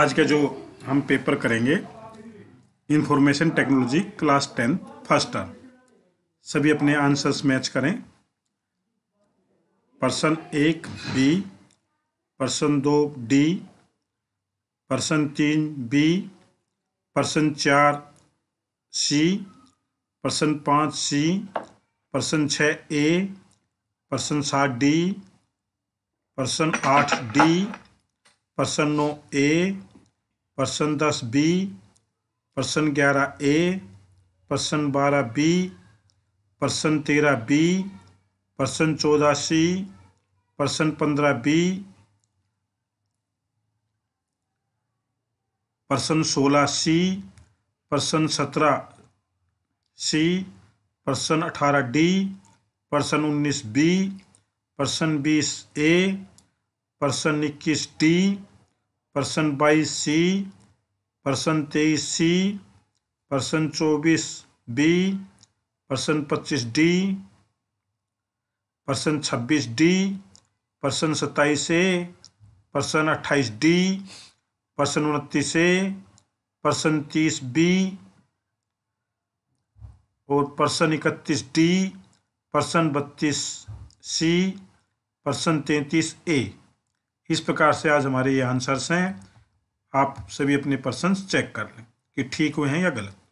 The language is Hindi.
आज का जो हम पेपर करेंगे information technology class tenth first term सभी अपने आंसर्स मैच करें पर्सन एक बी पर्सन दो डी पर्सन तीन बी पर्सन चार सी पर्सन पाँच सी पर्सन छः ए पर्सन सात डी प्रश्न आठ डी प्रश्न नौ ए प्रश्न दस बी प्रश्न ग्यारह ए प्रश्न बारह बी प्रश्न तेरह बी प्रश्न चौदह सी प्रश्न पंद्रह बी प्रश्न सोलह सी प्रश्न सत्रह सी प्रश्न अठारह डी प्रश्न उन्नीस बी प्रश्न बीस ए प्रश्न इक्कीस डी प्रश्न बाईस सी प्रश्न तेईस सी प्रश्न चौबीस बी प्रश्न पच्चीस डी प्रश्न छब्बीस डी प्रश्न सत्ताईस ए प्रश्न अट्ठाईस डी प्रश्न उनतीस ए प्रश्न तीस बी और प्रश्न इकतीस डी प्रश्न बत्तीस सी प्रश्न तैंतीस ए इस प्रकार से आज हमारे ये आंसर्स हैं आप सभी अपने प्रश्न चेक कर लें कि ठीक हुए हैं या गलत